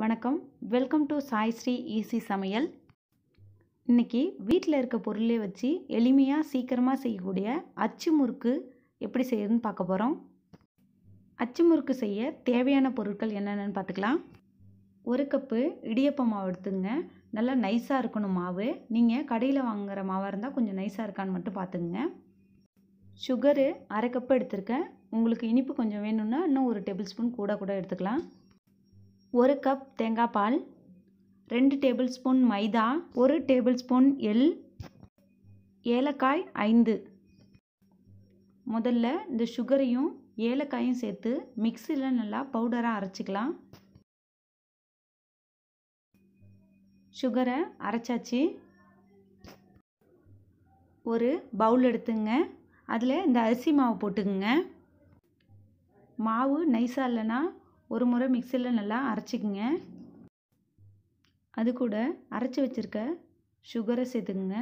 வணக்கம் welcome to Sai Sri easy சமையல் இன்றைக்கி வீட்டில் இருக்க பொருளே வச்சு எளிமையாக சீக்கிரமாக செய்யக்கூடிய அச்சு முறுக்கு எப்படி செய்யறதுன்னு பார்க்க போகிறோம் அச்சு முறுக்கு செய்ய தேவையான பொருட்கள் என்னென்னு பார்த்துக்கலாம் ஒரு கப்பு இடியப்ப மாவு எடுத்துங்க நல்லா நைஸாக இருக்கணும் மாவு நீங்கள் கடையில் வாங்குகிற மாவாக இருந்தால் கொஞ்சம் நைஸாக இருக்கான்னு மட்டும் பார்த்துங்க சுகரு அரை கப்பு எடுத்திருக்கேன் உங்களுக்கு இனிப்பு கொஞ்சம் வேணும்னா இன்னும் ஒரு டேபிள் ஸ்பூன் கூட கூட எடுத்துக்கலாம் ஒரு கப் தேங்காய் பால் ரெண்டு டேபிள் ஸ்பூன் மைதா ஒரு டேபிள் ஸ்பூன் எள் ஏலக்காய் ஐந்து முதல்ல இந்த சுகரையும் ஏலக்காயும் சேர்த்து மிக்சியில் நல்லா பவுடராக அரைச்சிக்கலாம் சுகரை அரைச்சாச்சு ஒரு பவுல் எடுத்துங்க அதில் இந்த அரிசி மாவு போட்டுக்குங்க மாவு நைஸாக இல்லைன்னா ஒரு முறை மிக்சியில் நல்லா அரைச்சிக்குங்க அது கூட அரைச்சி வச்சுருக்க சுகரை சேர்த்துக்குங்க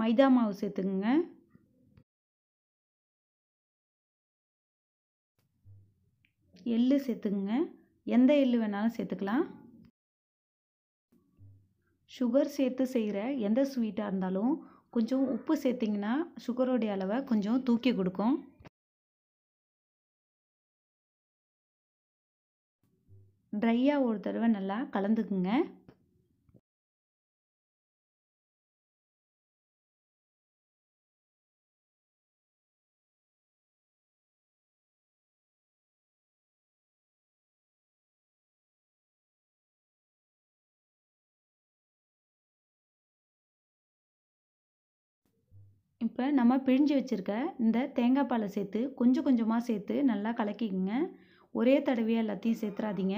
மைதா மாவு சேர்த்துக்குங்க எள்ளு சேர்த்துக்குங்க எந்த எள்ளு வேணாலும் சேர்த்துக்கலாம் சுகர் சேர்த்து செய்கிற எந்த ஸ்வீட்டாக இருந்தாலும் கொஞ்சம் உப்பு சேர்த்திங்கன்னா சுகருடைய அளவை கொஞ்சம் தூக்கி கொடுக்கும் ட்ரையாக ஒரு தடவை நல்லா கலந்துக்குங்க இப்போ நம்ம பிழிஞ்சு வச்சுருக்க இந்த தேங்காய் பாலை சேர்த்து கொஞ்சம் கொஞ்சமாக சேர்த்து நல்லா கலக்கிக்கங்க ஒரே தடவையாக எல்லாத்தையும் சேர்த்துறாதீங்க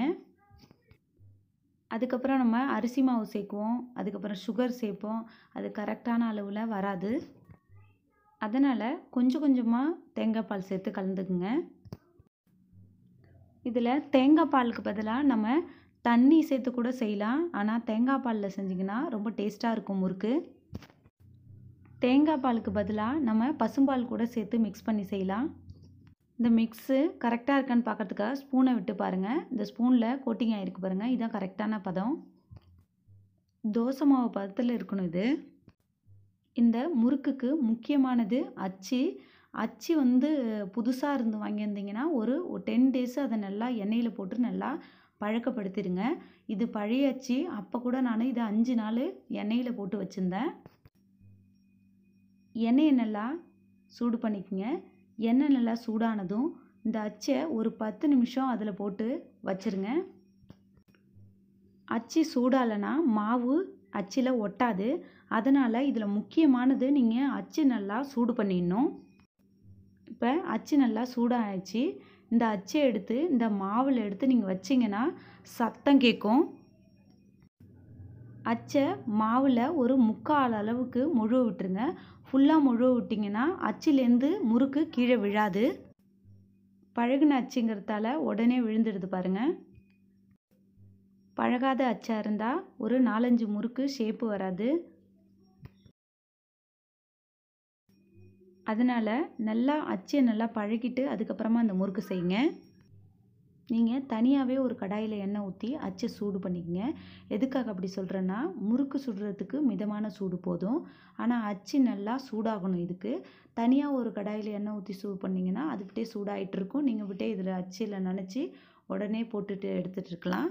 அதுக்கப்புறம் நம்ம அரிசி மாவு சேர்க்குவோம் அதுக்கப்புறம் சுகர் சேர்ப்போம் அது கரெக்டான அளவில் வராது அதனால் கொஞ்சம் கொஞ்சமாக தேங்காய் பால் சேர்த்து கலந்துக்குங்க இதில் தேங்காய் பாலுக்கு பதிலாக நம்ம தண்ணி சேர்த்து கூட செய்யலாம் ஆனால் தேங்காய் பாலில் செஞ்சிங்கன்னா ரொம்ப டேஸ்ட்டாக இருக்கும் முறுக்கு தேங்காய் பாலுக்கு பதிலாக நம்ம பசும்பால் கூட சேர்த்து மிக்ஸ் பண்ணி செய்யலாம் இந்த மிக்ஸு கரெக்டாக இருக்கான்னு பார்க்குறதுக்காக ஸ்பூனை விட்டு பாருங்கள் இந்த ஸ்பூனில் கோட்டிங் ஆகிருக்கு பாருங்கள் இதுதான் கரெக்டான பதம் தோசை மாவு பதத்தில் இருக்கணும் இது இந்த முறுக்குக்கு முக்கியமானது அச்சு அச்சு வந்து புதுசாக இருந்து வாங்கியிருந்தீங்கன்னா ஒரு டென் டேஸ் அதை நல்லா எண்ணெயில் போட்டு நல்லா பழக்கப்படுத்திடுங்க இது பழைய அச்சு அப்போ கூட நான் இதை அஞ்சு நாள் எண்ணெயில் போட்டு வச்சுருந்தேன் எண்ணெயை நல்லா சூடு பண்ணிக்கோங்க எண்ணெய் நல்லா சூடானதும் இந்த அச்சை ஒரு பத்து நிமிஷம் அதில் போட்டு வச்சுருங்க அச்சு சூடாலனா மாவு அச்சில் ஒட்டாது அதனால் இதில் முக்கியமானது நீங்கள் அச்சு நல்லா சூடு பண்ணிடணும் இப்போ அச்சு நல்லா சூடாகிடுச்சு இந்த அச்சை எடுத்து இந்த மாவில் எடுத்து நீங்கள் வச்சிங்கன்னா சத்தம் கேட்கும் அச்சை மாவில் ஒரு முக்கால் அளவுக்கு முழுவ விட்டுருங்க ஃபுல்லாக முழுவ விட்டிங்கன்னா அச்சுலேருந்து முறுக்கு கீழே விழாது பழகுன அச்சுங்கிறதால உடனே விழுந்துடுது பாருங்கள் பழகாத அச்சாக இருந்தால் ஒரு நாலஞ்சு முறுக்கு ஷேப்பு வராது அதனால் நல்லா அச்சை நல்லா பழகிட்டு அதுக்கப்புறமா அந்த முறுக்கு செய்யுங்க நீங்கள் தனியாகவே ஒரு கடாயில் எண்ணெய் ஊற்றி அச்சை சூடு பண்ணிக்கங்க எதுக்காக அப்படி சொல்கிறேன்னா முறுக்கு சுடுறதுக்கு மிதமான சூடு போதும் ஆனால் அச்சு நல்லா சூடாகணும் இதுக்கு தனியாக ஒரு கடாயில் எண்ணெய் ஊற்றி சூடு பண்ணிங்கன்னா அது விட்டே சூடாகிட்டு இருக்கும் நீங்கள் விட்டே இதில் அச்சில் நினச்சி உடனே போட்டுட்டு எடுத்துகிட்டு இருக்கலாம்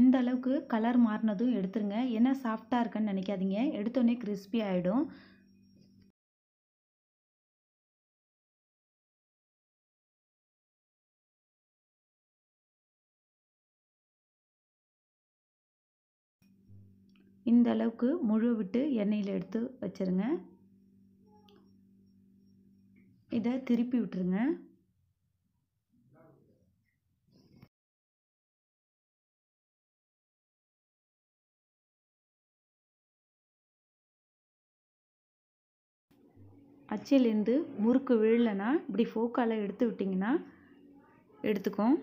இந்த அளவுக்கு கலர் மாறினதும் எடுத்துருங்க ஏன்னா சாஃப்டாக இருக்குன்னு நினைக்காதீங்க எடுத்தோடனே கிறிஸ்பி ஆகிடும் இந்த அளவுக்கு முழு விட்டு எண்ணெயில் எடுத்து வச்சுருங்க இதை திருப்பி விட்டுருங்க அச்சிலேருந்து முறுக்கு விழலைன்னா இப்படி ஃபோக்கால் எடுத்து விட்டிங்கன்னா எடுத்துக்கும்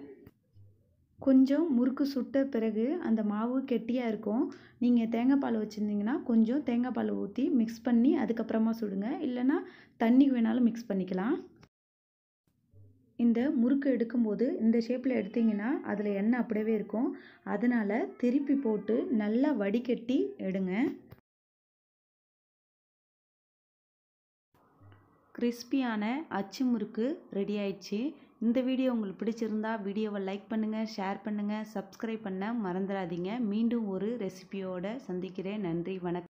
கொஞ்சம் முறுக்கு சுட்ட பிறகு அந்த மாவு கெட்டியாக இருக்கும் நீங்கள் தேங்காய் பால் வச்சுருந்தீங்கன்னா கொஞ்சம் தேங்காய் பால் ஊற்றி மிக்ஸ் பண்ணி அதுக்கப்புறமா சுடுங்க இல்லைன்னா தண்ணி வேணாலும் மிக்ஸ் பண்ணிக்கலாம் இந்த முறுக்கு எடுக்கும்போது இந்த ஷேப்பில் எடுத்திங்கன்னா அதில் எண்ணெய் அப்படியே இருக்கும் அதனால் திருப்பி போட்டு நல்லா வடிகட்டி எடுங்க கிறிஸ்பியான அச்சு முறுக்கு ரெடி ஆயிடுச்சு இந்த வீடியோ உங்களுக்கு பிடிச்சிருந்தா வீடியோவை லைக் பண்ணுங்கள் ஷேர் பண்ணுங்கள் சப்ஸ்கிரைப் பண்ண மறந்துடாதீங்க மீண்டும் ஒரு ரெசிபியோடு சந்திக்கிறேன் நன்றி வணக்கம்